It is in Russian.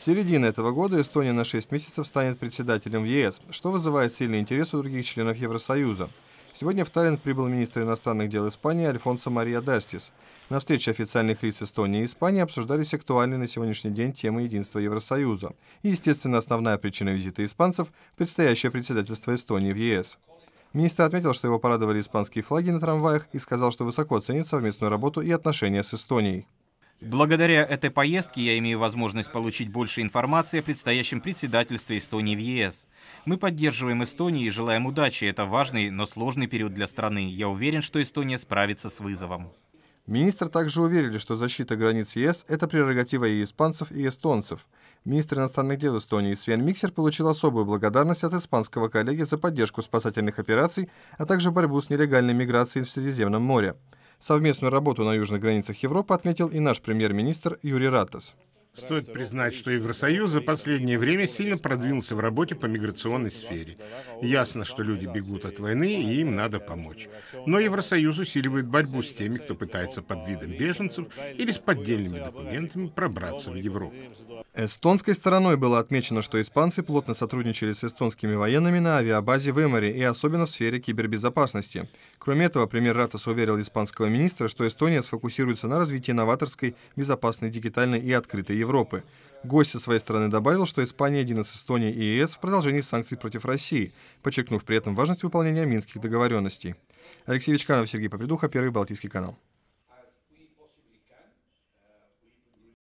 С середины этого года Эстония на 6 месяцев станет председателем в ЕС, что вызывает сильный интерес у других членов Евросоюза. Сегодня в Таллин прибыл министр иностранных дел Испании Альфонсо Мария Дастис. На встрече официальных лиц Эстонии и Испании обсуждались актуальные на сегодняшний день темы единства Евросоюза. И, естественно, основная причина визита испанцев – предстоящее председательство Эстонии в ЕС. Министр отметил, что его порадовали испанские флаги на трамваях и сказал, что высоко ценит совместную работу и отношения с Эстонией. Благодаря этой поездке я имею возможность получить больше информации о предстоящем председательстве Эстонии в ЕС. Мы поддерживаем Эстонию и желаем удачи. Это важный, но сложный период для страны. Я уверен, что Эстония справится с вызовом. Министры также уверили, что защита границ ЕС – это прерогатива и испанцев, и эстонцев. Министр иностранных дел Эстонии Свен Миксер получил особую благодарность от испанского коллеги за поддержку спасательных операций, а также борьбу с нелегальной миграцией в Средиземном море. Совместную работу на южных границах Европы отметил и наш премьер-министр Юрий Ратас. Стоит признать, что Евросоюз за последнее время сильно продвинулся в работе по миграционной сфере. Ясно, что люди бегут от войны, и им надо помочь. Но Евросоюз усиливает борьбу с теми, кто пытается под видом беженцев или с поддельными документами пробраться в Европу. Эстонской стороной было отмечено, что испанцы плотно сотрудничали с эстонскими военными на авиабазе в Эморе и особенно в сфере кибербезопасности. Кроме этого, премьер Ратас уверил испанского министра, что Эстония сфокусируется на развитии новаторской, безопасной, дигитальной и открытой Европы. Гость со своей стороны добавил, что Испания один из Эстонии и ЕС в продолжении санкций против России, подчеркнув при этом важность выполнения минских договоренностей. Алексей Вичканов, Сергей Попридуха, Первый Балтийский канал.